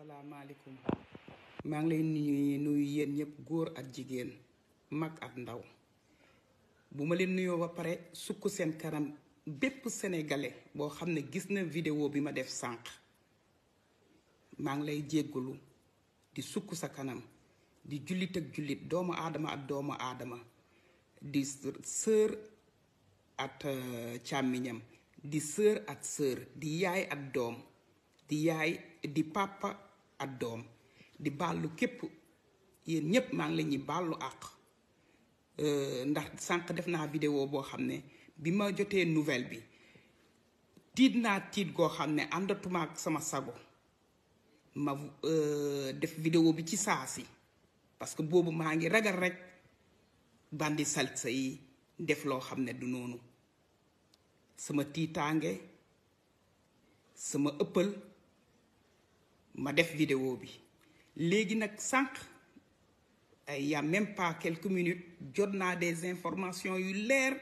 asalaamaaleykum maa ngi lay nuyu yéen ñëpp góor ak jigéen mag ak ndaw bu ma leen nuyoo ba pare sukk seen kanam bépp senegale boo xam ne gis na vidéo bi ma def sànq maa ngi lay jéggalu di sukk sa kanam di jullit ak jullit doomu aadama ak doomu aadama di sœur ak euh, càmmiñam di sër ak sër di yaay ak doom di yaay di papa ak doom di baalu képp yéen ñëpp maa ngi leen ñuy baalu àq euh, ndax sànq def naa vidéo boo xam ne bi ma jotee nouvelle bi tiit naa tiit goo xam ne àndatumaak sama sago ma euh, def vidéo bi ci saa si parce que boobu maa ngi ragal rek bandi salsa yi def loo xam ne du noonu sama tiitaange sama ëppal ma def vidéo bi il y a même pas quelques minutes jotna des informations yu leer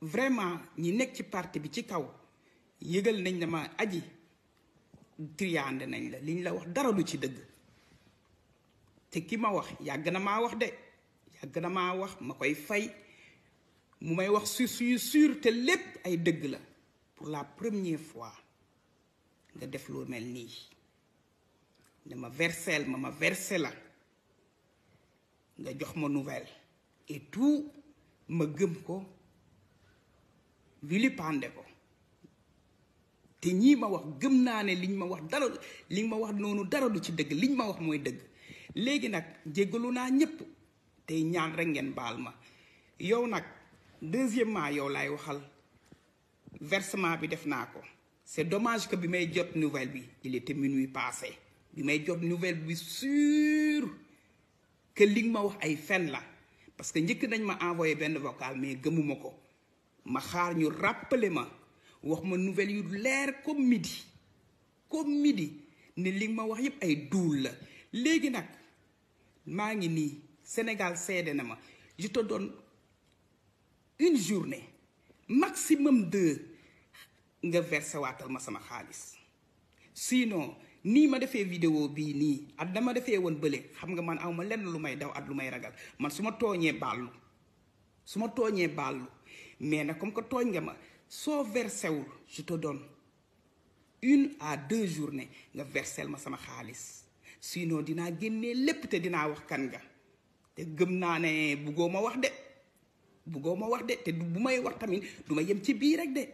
vraiment ñi nek ci parti bi ci kaw yegal nañ ma aji triande nañ la liñ la wax dara lu ci wax wax de y na wax ma fay mu may wax sur sur sur, ay la pour la première fois nga def lu mel nii ne ma versel ma ma verse la nga jox ma nouvelle et tout ma gëm ko vilipande ko te ñii ma wax gëm naa ne liñ ma wax dara liñ ma wax noonu dara du ci dëgg liñ ma wax mooy dëgg léegi nag jéggalu naa ñépp tey ñaan rek ngeen baal ma yow nag deuxièmement yow laay waxal versement bi def naa ko c'est dommage que bi may jot nouvelle bi il était minuit passé bi may jot nouvelle bi sûr que ce que ma wax ay fen la parce que les gens ma envoyé un vocal mais gëmuma ko ma xaar ñu rappeler ma wax ma nouvelle yu l'air comme midi comme midi ne li nga ma wax yépp ay Maintenant, je suis nag Sénégal seede na je te donne une journée maximum deux nga versé waatal ma sama xaalis sinon nii ma defee vidéo bii nii at dama defee woon bële xam nga man aw ma lenn lu may daw at lu may ragal man su ma tooñee baalu su ma tooñee baalu mais nag comme que tooñ nga ma soo versewul je te une à deux journées nga versel ma sama xaalis sinon dinaa génnee lépp te dinaa wax kan ga te gëm naa ne buggoo ma wax de buggoo ma wax de te bu may wax tamit du ma yem ci bii rek de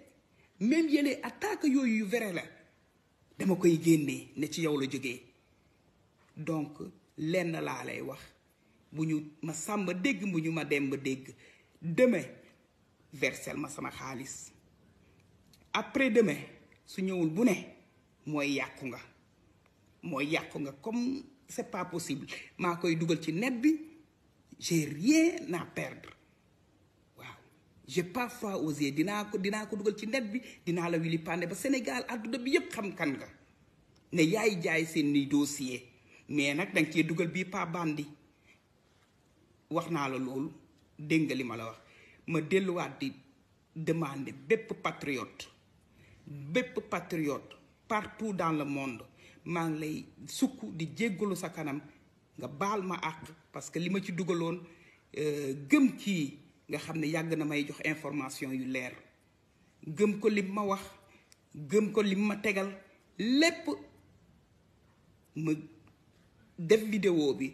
même yéné attaque yooyu yu vrai la dama koy génnee ne ci yow la jógee donc lenn la lay wax buñu ma samba dégg buñu ma dem dégg demain versel ma sama xaalis après demain su ñewul bu né moy yakku nga moy yakku nga comme c'est pas possible ma koy dugal ci net bi j'ai rien à perdre j'ai parfois osé dina ko dina ko dougal ci net bi wili Sénégal bi xam kan nga ne ni dossier mais nak dang ci dougal bi pa bandi la li mala wax ma demander patriote patriote partout dans le monde de ngi lay sukk di jéggalu sa kanam ma ak parce que li ma ci euh, nga xam ne yàgg na may jox information yu leer gëm ko lim ma wax gëm ko lim ma tegal lépp ma def vidéo bi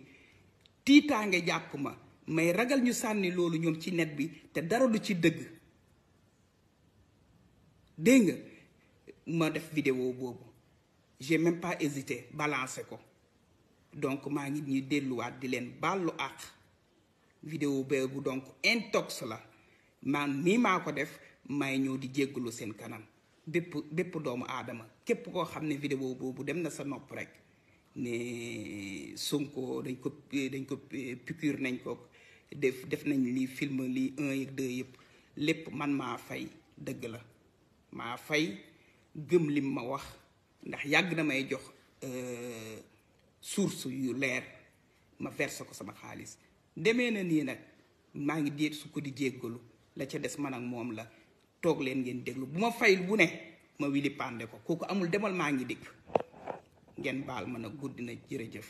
tiitaange jàpp ma may ragal ñu sànni loolu ñoom ci net bi te dara du ci dëgg dégg nga ma def vidéo boobu j'ai même pas hésité balancer ko donc maa ngi ñuy delluwaat di leen bàllu àq vidéo beegu donc intox la maa nii maa ko def may ñëw di jéggalu seen kanam bépp bépp doomu aadama képp koo xam ne vidéo boobu dem na sa nopp rek ne Sonko dañ ko dañ ko piqûre nañ ko def def nañ lii film lii un yeeg deux yëpp lépp man maa fay dëgg la maa fay gëm lim ma wax ndax yàgg na may jox euh, source yu leer ma verse ko sama xaalis demee na nii nag maa ngi déet su ko di jéggalu la ca des ma ak moom la toog leen ngeen déglu bu ma fayul bu ne ma wili pande ko kooku amul demal maa ngi dikk ngeen baal ma nag guddi na jërëjëf